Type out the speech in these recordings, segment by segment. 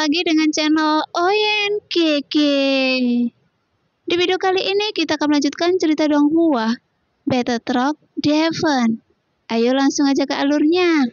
lagi dengan channel Oyen Keke. Di video kali ini kita akan melanjutkan cerita Dong Hua, Battle Truck Devon. Ayo langsung aja ke alurnya.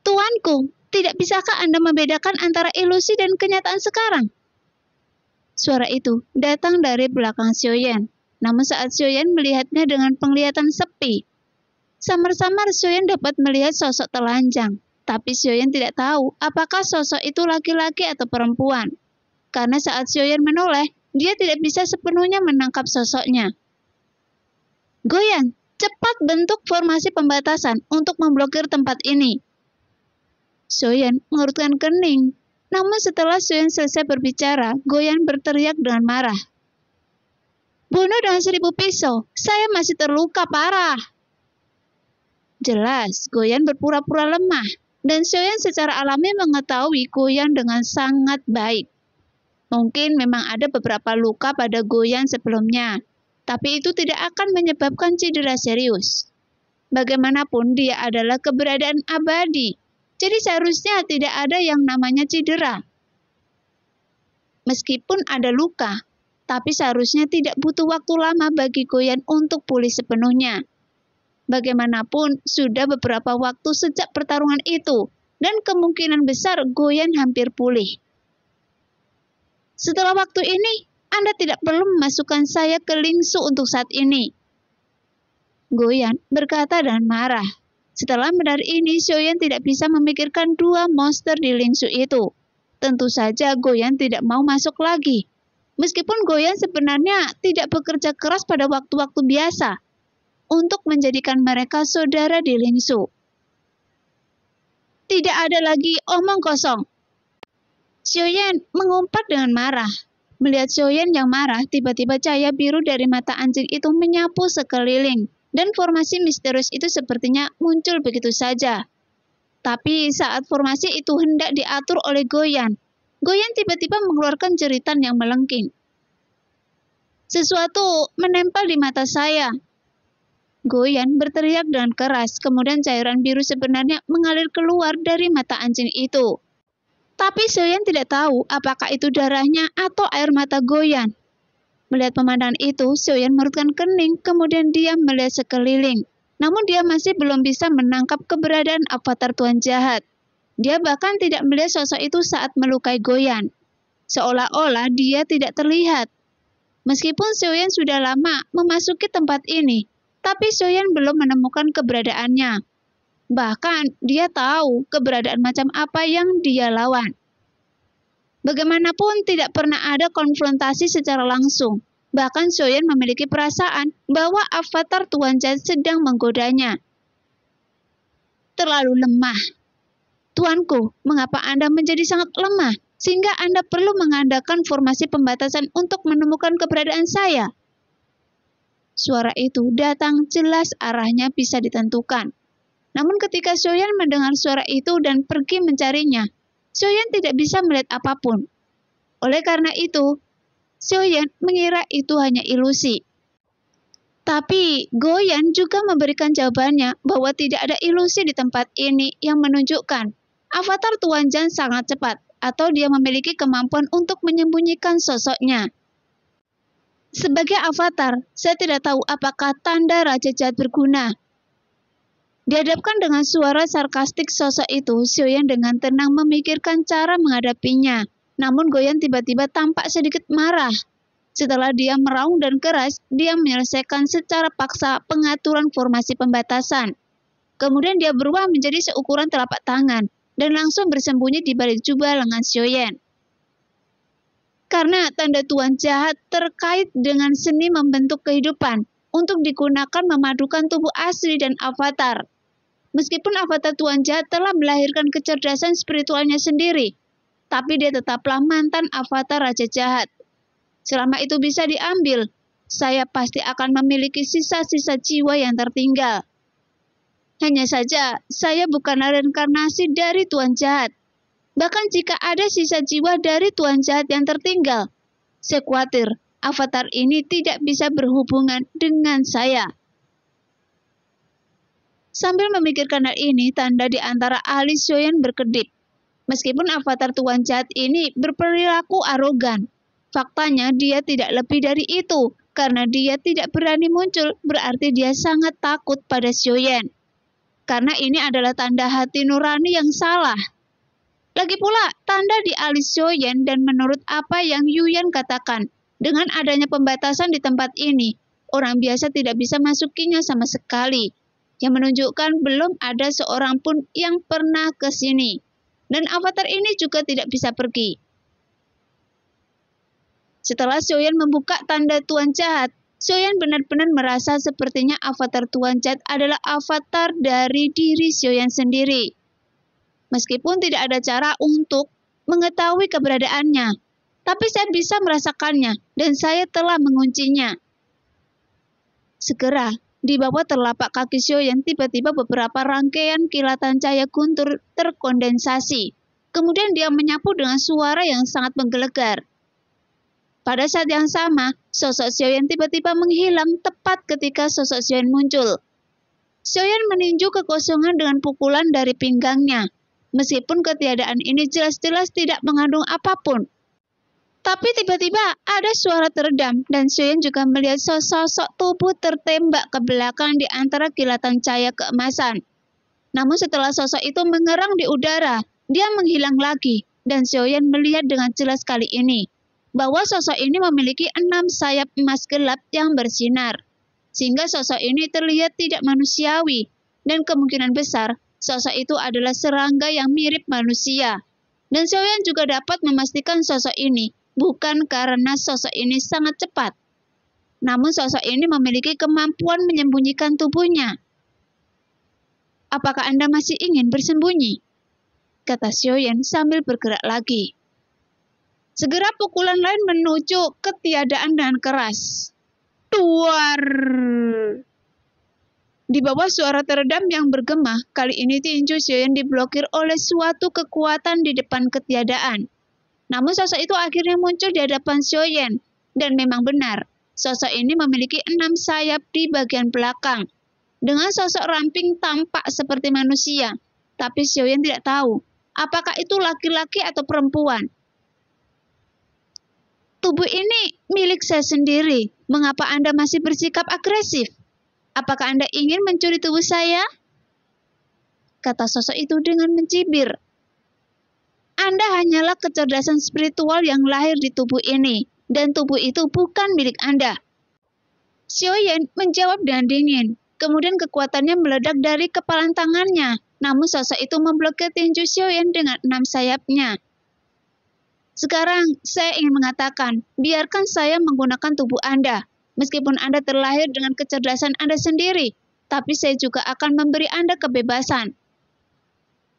Tuanku, tidak bisakah Anda membedakan antara ilusi dan kenyataan sekarang? Suara itu datang dari belakang Xioyan. Namun saat Xioyan melihatnya dengan penglihatan sepi, Samar-samar Soyeon dapat melihat sosok telanjang, tapi Soyeon tidak tahu apakah sosok itu laki-laki atau perempuan. Karena saat Soyeon menoleh, dia tidak bisa sepenuhnya menangkap sosoknya. Goyang, cepat bentuk formasi pembatasan untuk memblokir tempat ini. Soyeon mengurutkan kening. Namun setelah Soyeon selesai berbicara, Goyan berteriak dengan marah. Bunuh dengan seribu pisau, saya masih terluka parah. Jelas, Goyan berpura-pura lemah, dan Xiaoyan secara alami mengetahui Goyan dengan sangat baik. Mungkin memang ada beberapa luka pada Goyan sebelumnya, tapi itu tidak akan menyebabkan cedera serius. Bagaimanapun dia adalah keberadaan abadi, jadi seharusnya tidak ada yang namanya cedera. Meskipun ada luka, tapi seharusnya tidak butuh waktu lama bagi Goyan untuk pulih sepenuhnya. Bagaimanapun, sudah beberapa waktu sejak pertarungan itu, dan kemungkinan besar Goyan hampir pulih. Setelah waktu ini, Anda tidak perlu memasukkan saya ke Lingsu untuk saat ini. Goyan berkata dan marah. Setelah mendengar ini, Xiaoyan tidak bisa memikirkan dua monster di Lingsu itu. Tentu saja Goyan tidak mau masuk lagi. Meskipun Goyan sebenarnya tidak bekerja keras pada waktu-waktu biasa, untuk menjadikan mereka saudara di Lingsu. Tidak ada lagi omong kosong. Xiuyan mengumpat dengan marah. Melihat Xiuyan yang marah, tiba-tiba cahaya biru dari mata anjing itu menyapu sekeliling. Dan formasi misterius itu sepertinya muncul begitu saja. Tapi saat formasi itu hendak diatur oleh Goyan, Goyan tiba-tiba mengeluarkan jeritan yang melengking. Sesuatu menempel di mata saya, Goyan berteriak dengan keras, kemudian cairan biru sebenarnya mengalir keluar dari mata anjing itu. Tapi Soyan tidak tahu apakah itu darahnya atau air mata Goyan. Melihat pemandangan itu, Soyan merutkan kening, kemudian dia melihat sekeliling. Namun dia masih belum bisa menangkap keberadaan avatar Tuan Jahat. Dia bahkan tidak melihat sosok itu saat melukai Goyan. Seolah-olah dia tidak terlihat. Meskipun Soyan sudah lama memasuki tempat ini, tapi Soyan belum menemukan keberadaannya. Bahkan dia tahu keberadaan macam apa yang dia lawan. Bagaimanapun tidak pernah ada konfrontasi secara langsung. Bahkan Soyan memiliki perasaan bahwa avatar Tuan Chen sedang menggodanya. Terlalu lemah. Tuanku, mengapa Anda menjadi sangat lemah sehingga Anda perlu mengandalkan formasi pembatasan untuk menemukan keberadaan saya? suara itu datang jelas arahnya bisa ditentukan. Namun ketika Soyan mendengar suara itu dan pergi mencarinya, Soyan tidak bisa melihat apapun. Oleh karena itu, Soyan mengira itu hanya ilusi. Tapi Goyan juga memberikan jawabannya bahwa tidak ada ilusi di tempat ini yang menunjukkan avatar Tuan Jan sangat cepat atau dia memiliki kemampuan untuk menyembunyikan sosoknya. Sebagai avatar, saya tidak tahu apakah tanda Raja Jahat berguna. Dihadapkan dengan suara sarkastik sosok itu, Xiaoyan dengan tenang memikirkan cara menghadapinya. Namun Goyan tiba-tiba tampak sedikit marah. Setelah dia meraung dan keras, dia menyelesaikan secara paksa pengaturan formasi pembatasan. Kemudian dia berubah menjadi seukuran telapak tangan dan langsung bersembunyi di balik jubah lengan Xiaoyan karena tanda tuan jahat terkait dengan seni membentuk kehidupan untuk digunakan memadukan tubuh asli dan avatar. Meskipun avatar tuan jahat telah melahirkan kecerdasan spiritualnya sendiri, tapi dia tetaplah mantan avatar raja jahat. Selama itu bisa diambil, saya pasti akan memiliki sisa-sisa jiwa yang tertinggal. Hanya saja, saya bukan reinkarnasi dari tuan jahat, bahkan jika ada sisa jiwa dari Tuan jahat yang tertinggal. Saya khawatir avatar ini tidak bisa berhubungan dengan saya. Sambil memikirkan hal ini, tanda di antara ahli Shoyan berkedip. Meskipun avatar Tuan Jahat ini berperilaku arogan, faktanya dia tidak lebih dari itu, karena dia tidak berani muncul, berarti dia sangat takut pada Shoyan. Karena ini adalah tanda hati nurani yang salah. Lagi pula, tanda di alis Yoyen dan menurut apa yang Yuyan katakan, dengan adanya pembatasan di tempat ini, orang biasa tidak bisa masukinya sama sekali, yang menunjukkan belum ada seorang pun yang pernah ke sini. Dan avatar ini juga tidak bisa pergi. Setelah Xiaoyan membuka tanda Tuan Jahat, Xiaoyan benar-benar merasa sepertinya avatar Tuan Jahat adalah avatar dari diri Xiaoyan sendiri meskipun tidak ada cara untuk mengetahui keberadaannya. Tapi saya bisa merasakannya dan saya telah menguncinya. Segera, di bawah telapak kaki Sio yang tiba-tiba beberapa rangkaian kilatan cahaya guntur terkondensasi. Kemudian dia menyapu dengan suara yang sangat menggelegar. Pada saat yang sama, sosok Xiaoyan tiba-tiba menghilang tepat ketika sosok Xiaoyan muncul. Xiaoyan meninju kekosongan dengan pukulan dari pinggangnya meskipun ketiadaan ini jelas-jelas tidak mengandung apapun. Tapi tiba-tiba ada suara teredam dan Suyin juga melihat sosok tubuh tertembak ke belakang di antara kilatan cahaya keemasan. Namun setelah sosok itu mengerang di udara, dia menghilang lagi dan Suyin melihat dengan jelas kali ini bahwa sosok ini memiliki enam sayap emas gelap yang bersinar. Sehingga sosok ini terlihat tidak manusiawi dan kemungkinan besar Sosok itu adalah serangga yang mirip manusia. Dan Xiaoyan juga dapat memastikan sosok ini bukan karena sosok ini sangat cepat. Namun sosok ini memiliki kemampuan menyembunyikan tubuhnya. Apakah Anda masih ingin bersembunyi? Kata Xiaoyan sambil bergerak lagi. Segera pukulan lain menuju ketiadaan dan keras. Tuar. Di bawah suara teredam yang bergema, kali ini tinju Xiaoyan diblokir oleh suatu kekuatan di depan ketiadaan. Namun sosok itu akhirnya muncul di hadapan Xiaoyan, dan memang benar, sosok ini memiliki enam sayap di bagian belakang. Dengan sosok ramping tampak seperti manusia, tapi Xiaoyan tidak tahu apakah itu laki-laki atau perempuan. Tubuh ini milik saya sendiri. Mengapa Anda masih bersikap agresif? Apakah Anda ingin mencuri tubuh saya? Kata sosok itu dengan mencibir. Anda hanyalah kecerdasan spiritual yang lahir di tubuh ini, dan tubuh itu bukan milik Anda. Xiao Yan menjawab dengan dingin, kemudian kekuatannya meledak dari kepalan tangannya. Namun sosok itu memblokir tinju Xiao Yan dengan enam sayapnya. Sekarang saya ingin mengatakan, biarkan saya menggunakan tubuh Anda. Meskipun Anda terlahir dengan kecerdasan Anda sendiri, tapi saya juga akan memberi Anda kebebasan.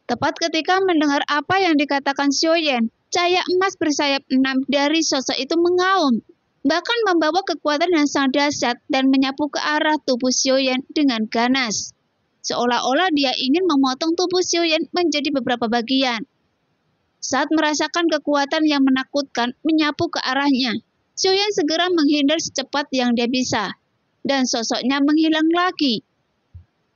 Tepat ketika mendengar apa yang dikatakan Yan, cahaya emas bersayap enam dari sosok itu mengaum, bahkan membawa kekuatan yang sangat dahsyat dan menyapu ke arah tubuh Yan dengan ganas. Seolah-olah dia ingin memotong tubuh Yan menjadi beberapa bagian. Saat merasakan kekuatan yang menakutkan menyapu ke arahnya, Xiuyan segera menghindar secepat yang dia bisa, dan sosoknya menghilang lagi.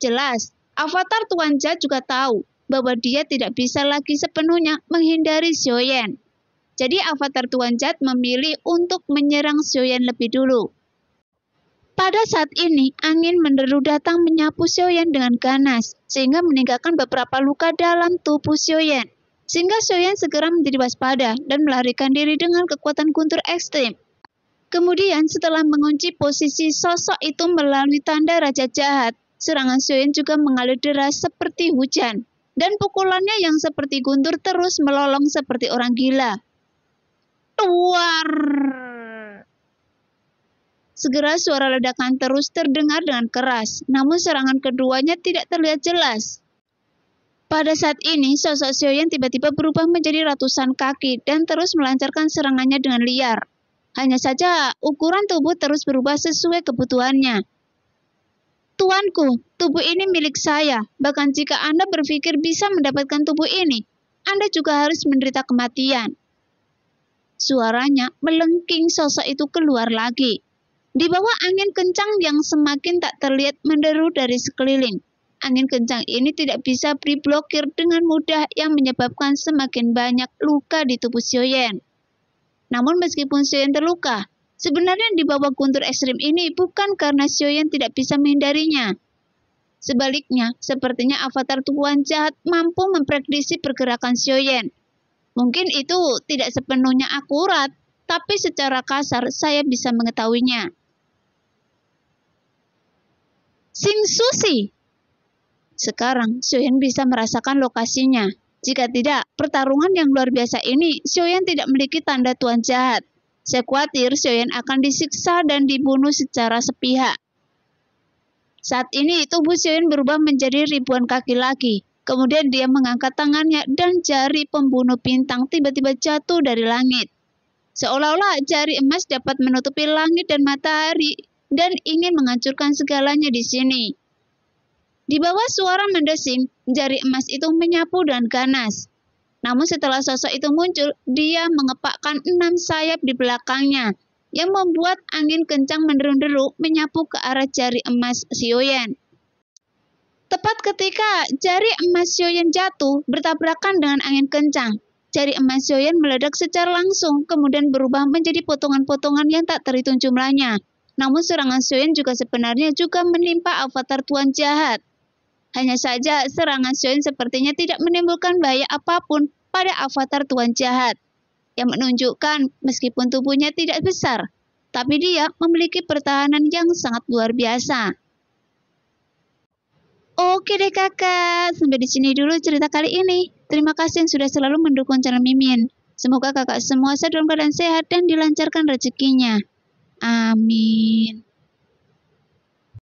Jelas, avatar Tuan Jia juga tahu bahwa dia tidak bisa lagi sepenuhnya menghindari Xiuyan. Jadi avatar Tuan Jat memilih untuk menyerang Xiuyan lebih dulu. Pada saat ini, angin menderu datang menyapu Xiuyan dengan ganas, sehingga meninggalkan beberapa luka dalam tubuh Xiuyan. Sehingga Xiuyan segera menjadi waspada dan melarikan diri dengan kekuatan guntur ekstrim. Kemudian setelah mengunci posisi sosok itu melalui tanda raja jahat, serangan Suyin juga mengalir deras seperti hujan, dan pukulannya yang seperti guntur terus melolong seperti orang gila. Tuar! Segera suara ledakan terus terdengar dengan keras, namun serangan keduanya tidak terlihat jelas. Pada saat ini, sosok Xiaoyan tiba-tiba berubah menjadi ratusan kaki dan terus melancarkan serangannya dengan liar. Hanya saja ukuran tubuh terus berubah sesuai kebutuhannya. Tuanku, tubuh ini milik saya. Bahkan jika Anda berpikir bisa mendapatkan tubuh ini, Anda juga harus menderita kematian. Suaranya melengking sosok itu keluar lagi. Di bawah angin kencang yang semakin tak terlihat menderu dari sekeliling. Angin kencang ini tidak bisa diblokir dengan mudah yang menyebabkan semakin banyak luka di tubuh Xioyen. Namun meskipun Xiaoyan terluka, sebenarnya di bawah guntur ekstrim ini bukan karena Xiaoyan tidak bisa menghindarinya. Sebaliknya, sepertinya avatar tuan jahat mampu memprediksi pergerakan Xiaoyan. Mungkin itu tidak sepenuhnya akurat, tapi secara kasar saya bisa mengetahuinya. Sing Susi. Sekarang Suhen bisa merasakan lokasinya. Jika tidak, pertarungan yang luar biasa ini Xiaoyan tidak memiliki tanda tuan jahat. Saya khawatir Xiaoyan akan disiksa dan dibunuh secara sepihak. Saat ini tubuh Xiaoyan berubah menjadi ribuan kaki lagi. Kemudian dia mengangkat tangannya dan jari pembunuh bintang tiba-tiba jatuh dari langit. Seolah-olah jari emas dapat menutupi langit dan matahari dan ingin menghancurkan segalanya di sini. Di bawah suara mendesing, jari emas itu menyapu dan ganas. Namun setelah sosok itu muncul, dia mengepakkan enam sayap di belakangnya yang membuat angin kencang menderu-deru menyapu ke arah jari emas Xioyen. Tepat ketika jari emas Xioyen jatuh bertabrakan dengan angin kencang, jari emas Xioyen meledak secara langsung kemudian berubah menjadi potongan-potongan yang tak terhitung jumlahnya. Namun serangan Xioyen juga sebenarnya juga menimpa avatar tuan jahat. Hanya saja serangan Shoin sepertinya tidak menimbulkan bahaya apapun pada avatar tuan jahat, yang menunjukkan meskipun tubuhnya tidak besar, tapi dia memiliki pertahanan yang sangat luar biasa. Oke deh kakak, sampai di sini dulu cerita kali ini. Terima kasih yang sudah selalu mendukung channel Mimin. Semoga kakak semua sadar dan sehat dan dilancarkan rezekinya. Amin.